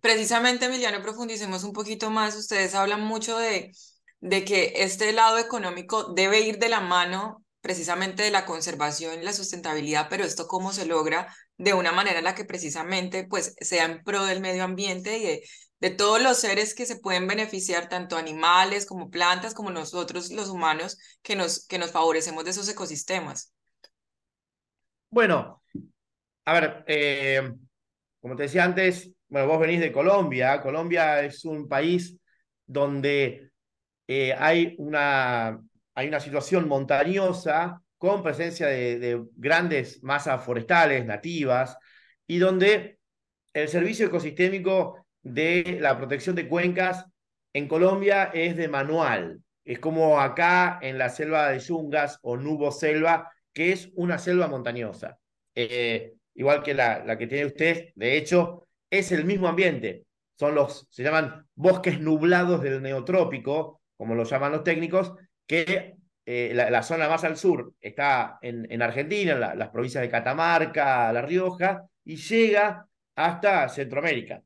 Precisamente, Emiliano, profundicemos un poquito más. Ustedes hablan mucho de, de que este lado económico debe ir de la mano precisamente de la conservación y la sustentabilidad, pero esto cómo se logra de una manera en la que precisamente pues sea en pro del medio ambiente y de, todos los seres que se pueden beneficiar, tanto animales como plantas, como nosotros los humanos, que nos, que nos favorecemos de esos ecosistemas. Bueno, a ver, eh, como te decía antes, bueno, vos venís de Colombia. Colombia es un país donde eh, hay, una, hay una situación montañosa con presencia de, grandes masas forestales nativas y donde el servicio ecosistémico de la protección de cuencas en Colombia es de manual. Es como acá en la selva de Yungas o Nubo Selva, que es una selva montañosa. Eh, igual que la, que tiene usted, de hecho, es el mismo ambiente. Son los, se llaman bosques nublados del neotrópico, como lo llaman los técnicos, que eh, la, zona más al sur está en, Argentina, en las provincias de Catamarca, La Rioja, y llega hasta Centroamérica.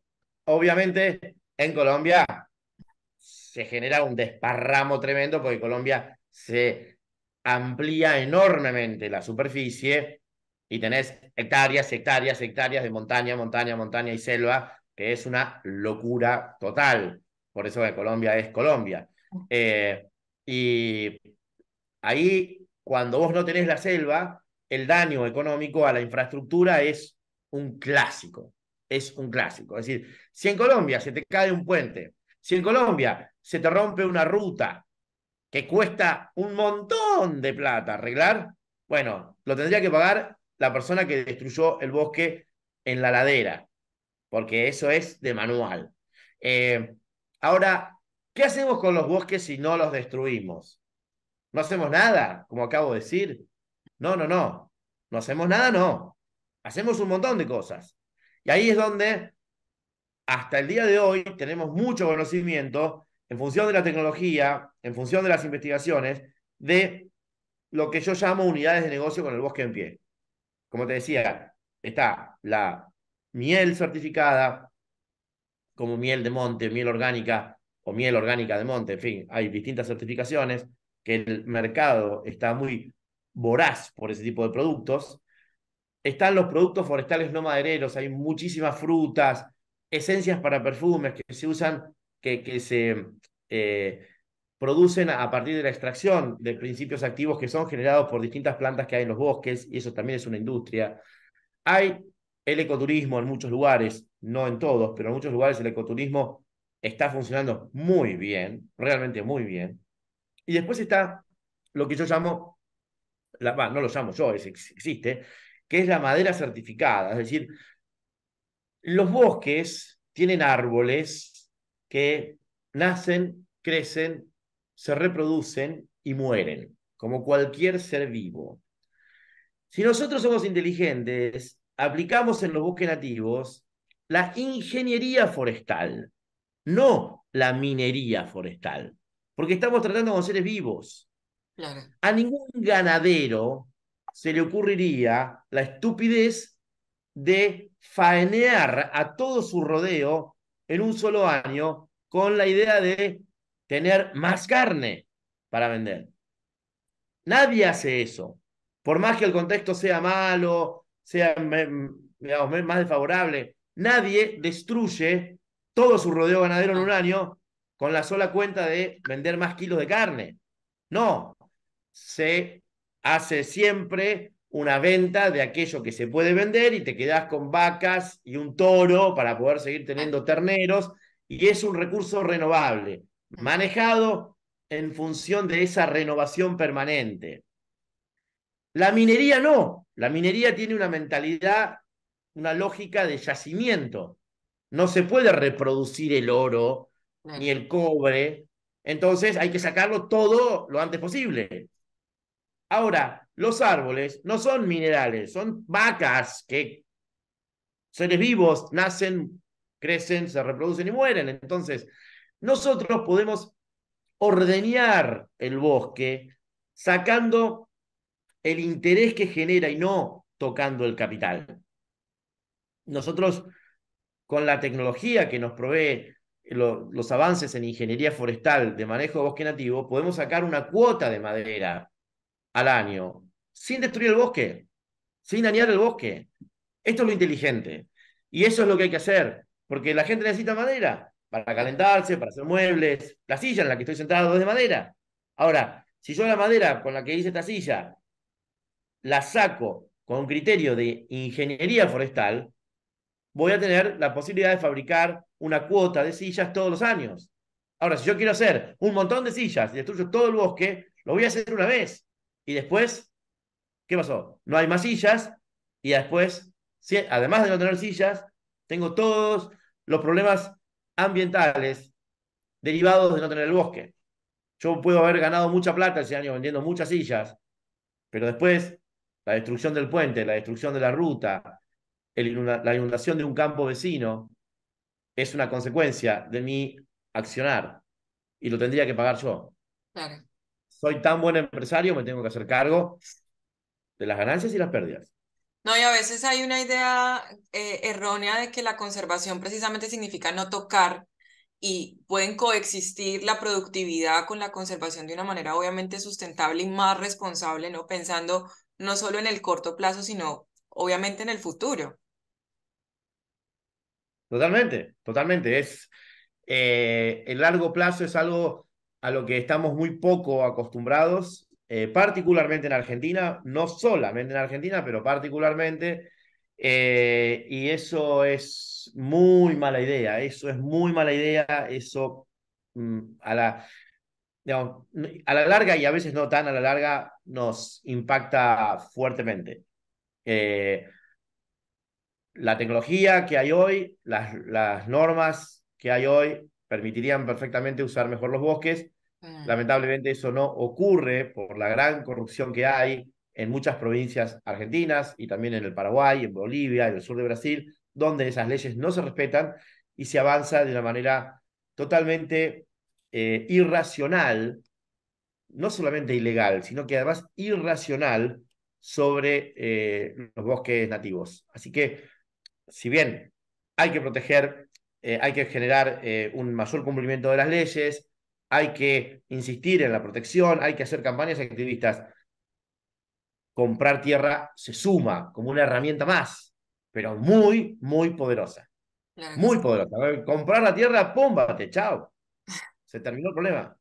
Obviamente, en Colombia se genera un desparramo tremendo porque Colombia se amplía enormemente la superficie y tenés hectáreas, hectáreas, hectáreas de montaña, montaña, montaña y selva, que es una locura total. Por eso que Colombia es Colombia. Eh, y ahí, cuando vos no tenés la selva, el daño económico a la infraestructura es un clásico. Es un clásico. Es decir, si en Colombia se te cae un puente, si en Colombia se te rompe una ruta que cuesta un montón de plata arreglar, bueno, lo tendría que pagar la persona que destruyó el bosque en la ladera, porque eso es de manual. Eh, ahora, ¿qué hacemos con los bosques si no los destruimos? ¿No hacemos nada, como acabo de decir? No, no, no. No hacemos nada, no. Hacemos un montón de cosas. Y ahí es donde, hasta el día de hoy, tenemos mucho conocimiento en función de la tecnología, en función de las investigaciones, de lo que yo llamo unidades de negocio con el bosque en pie como te decía, está la miel certificada como miel de monte, miel orgánica o miel orgánica de monte, en fin, hay distintas certificaciones que el mercado está muy voraz por ese tipo de productos. Están los productos forestales no madereros, hay muchísimas frutas, esencias para perfumes que se usan, que, que se eh, producen a partir de la extracción de principios activos que son generados por distintas plantas que hay en los bosques, y eso también es una industria. Hay el ecoturismo en muchos lugares, no en todos, pero en muchos lugares el ecoturismo está funcionando muy bien, realmente muy bien. Y después está lo que yo llamo, la, no lo llamo yo, existe, que es la madera certificada. Es decir, los bosques tienen árboles que nacen, crecen se reproducen y mueren, como cualquier ser vivo. Si nosotros somos inteligentes, aplicamos en los bosques nativos la ingeniería forestal, no la minería forestal, porque estamos tratando con seres vivos. A ningún ganadero se le ocurriría la estupidez de faenear a todo su rodeo en un solo año con la idea de tener más carne para vender. Nadie hace eso. Por más que el contexto sea malo, sea más desfavorable, nadie destruye todo su rodeo ganadero en un año con la sola cuenta de vender más kilos de carne. No, se hace siempre una venta de aquello que se puede vender y te quedas con vacas y un toro para poder seguir teniendo terneros y es un recurso renovable manejado en función de esa renovación permanente. La minería no, la minería tiene una mentalidad, una lógica de yacimiento. No se puede reproducir el oro ni el cobre, entonces hay que sacarlo todo lo antes posible. Ahora, los árboles no son minerales, son vacas que seres vivos nacen, crecen, se reproducen y mueren. Entonces, nosotros podemos ordeñar el bosque sacando el interés que genera y no tocando el capital. Nosotros, con la tecnología que nos provee los avances en ingeniería forestal de manejo de bosque nativo, podemos sacar una cuota de madera al año sin destruir el bosque, sin dañar el bosque. Esto es lo inteligente. Y eso es lo que hay que hacer, porque la gente necesita madera para calentarse, para hacer muebles, la silla en la que estoy sentado es de madera. Ahora, si yo la madera con la que hice esta silla la saco con un criterio de ingeniería forestal, voy a tener la posibilidad de fabricar una cuota de sillas todos los años. Ahora, si yo quiero hacer un montón de sillas y destruyo todo el bosque, lo voy a hacer una vez. Y después, ¿qué pasó? No hay más sillas y después, además de no tener sillas, tengo todos los problemas ambientales derivados de no tener el bosque. Yo puedo haber ganado mucha plata ese año vendiendo muchas sillas, pero después la destrucción del puente, la destrucción de la ruta, la inundación de un campo vecino, es una consecuencia de mi accionar y lo tendría que pagar yo. Soy tan buen empresario, me tengo que hacer cargo de las ganancias y las pérdidas. No, y a veces hay una idea eh, errónea de que la conservación precisamente significa no tocar y pueden coexistir la productividad con la conservación de una manera obviamente sustentable y más responsable, ¿no? Pensando no solo en el corto plazo, sino obviamente en el futuro. Totalmente, totalmente. Es, eh, el largo plazo es algo a lo que estamos muy poco acostumbrados eh, particularmente en Argentina, no solamente en Argentina, pero particularmente, eh, y eso es muy mala idea, eso es muy mala idea, eso mm, a, la, a la larga y a veces no tan a la larga nos impacta fuertemente. Eh, la tecnología que hay hoy, las normas que hay hoy permitirían perfectamente usar mejor los bosques, Lamentablemente eso no ocurre por la gran corrupción que hay en muchas provincias argentinas y también en el Paraguay, en Bolivia, en el sur de Brasil, donde esas leyes no se respetan y se avanza de una manera totalmente eh, irracional, no solamente ilegal, sino que además irracional sobre eh, los bosques nativos. Así que, si bien hay que proteger, eh, hay que generar un mayor cumplimiento de las leyes, hay que insistir en la protección, hay que hacer campañas activistas. Comprar tierra se suma como una herramienta más, pero muy, muy poderosa. Muy poderosa. Comprar la tierra, pómbate, chao. Se terminó el problema.